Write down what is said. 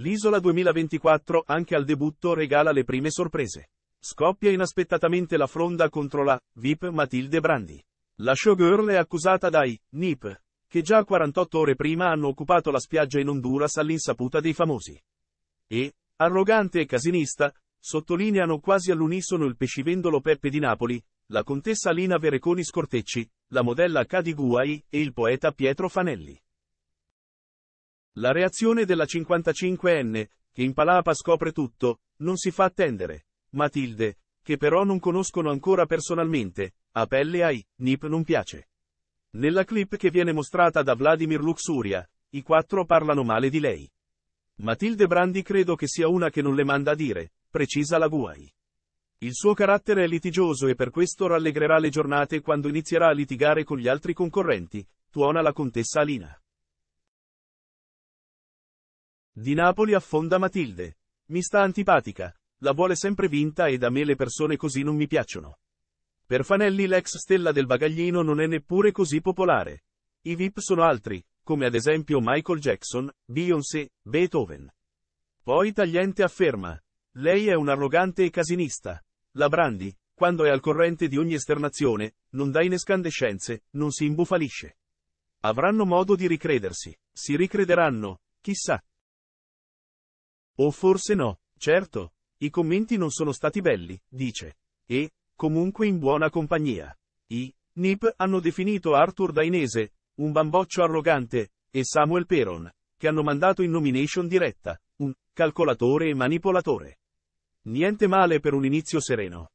L'isola 2024 anche al debutto regala le prime sorprese. Scoppia inaspettatamente la fronda contro la VIP Matilde Brandi. La showgirl è accusata dai NIP, che già 48 ore prima hanno occupato la spiaggia in Honduras all'insaputa dei famosi. E, arrogante e casinista, sottolineano quasi all'unisono il pescivendolo Peppe di Napoli, la contessa Lina Vereconi Scortecci, la modella Cadiguai e il poeta Pietro Fanelli. La reazione della 55enne, che in palapa scopre tutto, non si fa attendere. Matilde, che però non conoscono ancora personalmente, a pelle ai Nip non piace. Nella clip che viene mostrata da Vladimir Luxuria, i quattro parlano male di lei. Matilde Brandi credo che sia una che non le manda a dire, precisa la Guai. Il suo carattere è litigioso e per questo rallegrerà le giornate quando inizierà a litigare con gli altri concorrenti, tuona la contessa Alina. Di Napoli affonda Matilde. Mi sta antipatica. La vuole sempre vinta e da me le persone così non mi piacciono. Per Fanelli l'ex stella del bagaglino non è neppure così popolare. I VIP sono altri, come ad esempio Michael Jackson, Beyoncé, Beethoven. Poi Tagliente afferma. Lei è un arrogante e casinista. La Brandi, quando è al corrente di ogni esternazione, non dà inescandescenze, non si imbufalisce. Avranno modo di ricredersi. Si ricrederanno, chissà. O forse no, certo, i commenti non sono stati belli, dice. E, comunque in buona compagnia. I NIP hanno definito Arthur Dainese, un bamboccio arrogante, e Samuel Peron, che hanno mandato in nomination diretta, un calcolatore e manipolatore. Niente male per un inizio sereno.